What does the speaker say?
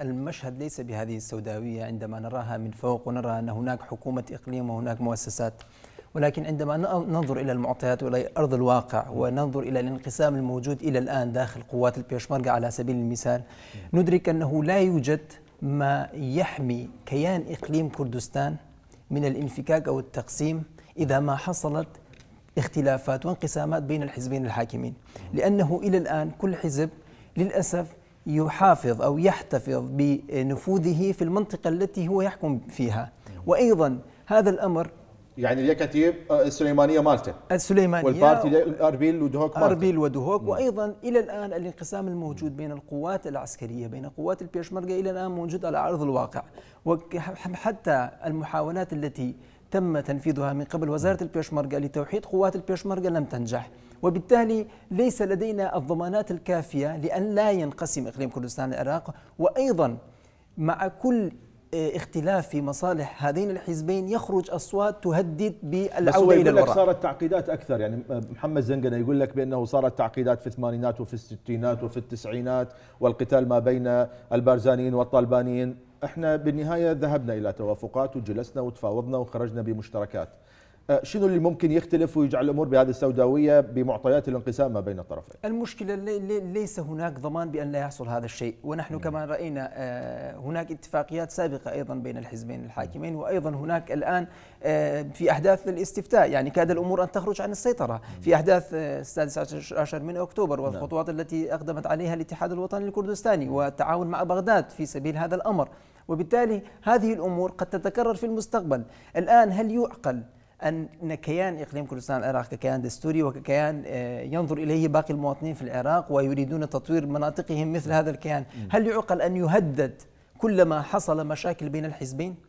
المشهد ليس بهذه السوداوية عندما نراها من فوق ونرى أن هناك حكومة إقليم وهناك مؤسسات ولكن عندما ننظر إلى المعطيات وإلى أرض الواقع وننظر إلى الانقسام الموجود إلى الآن داخل قوات البيشمركة على سبيل المثال ندرك أنه لا يوجد ما يحمي كيان إقليم كردستان من الانفكاك أو التقسيم إذا ما حصلت اختلافات وانقسامات بين الحزبين الحاكمين لأنه إلى الآن كل حزب للأسف يحافظ أو يحتفظ بنفوذه في المنطقة التي هو يحكم فيها وأيضا هذا الأمر يعني اليكتيب آه، السليمانيه مالته السليمانيه والبارتي اربيل ودهوك مالته اربيل ودهوك وايضا الى الان الانقسام الموجود بين القوات العسكريه بين قوات البيشمركه الى الان موجود على ارض الواقع وحتى المحاولات التي تم تنفيذها من قبل وزاره البيشمركه لتوحيد قوات البيشمركه لم تنجح وبالتالي ليس لدينا الضمانات الكافية لأن لا ينقسم إقليم كردستان العراق وأيضا مع كل آه، اختلاف في مصالح هذين الحزبين يخرج اصوات تهدد بالعوده الى الوراء صارت تعقيدات اكثر يعني آه، محمد زنقنه يقول لك بانه صارت تعقيدات في الثمانينات وفي الستينات وفي التسعينات والقتال ما بين البارزانيين والطالبانيين احنا بالنهايه ذهبنا الى توافقات وجلسنا وتفاوضنا وخرجنا بمشتركات آه، شنو اللي ممكن يختلف ويجعل الامور بهذه السوداويه بمعطيات الانقسام ما بين الطرفين؟ المشكله ليس هناك ضمان بان لا يحصل هذا الشيء، ونحن كما راينا آه، هناك اتفاقيات سابقه ايضا بين الحزبين الحاكمين وايضا هناك الان آه، في احداث الاستفتاء يعني كاد الامور ان تخرج عن السيطره في احداث السادس عشر من اكتوبر نعم. والخطوات التي اقدمت عليها الاتحاد الوطني الكردستاني والتعاون مع بغداد في سبيل هذا الامر. وبالتالي هذه الامور قد تتكرر في المستقبل، الان هل يعقل أن كيان إقليم كردستان العراق ككيان دستوري وككيان آه، ينظر إليه باقي المواطنين في العراق ويريدون تطوير مناطقهم مثل هذا الكيان هل يعقل أن يهدد كلما حصل مشاكل بين الحزبين؟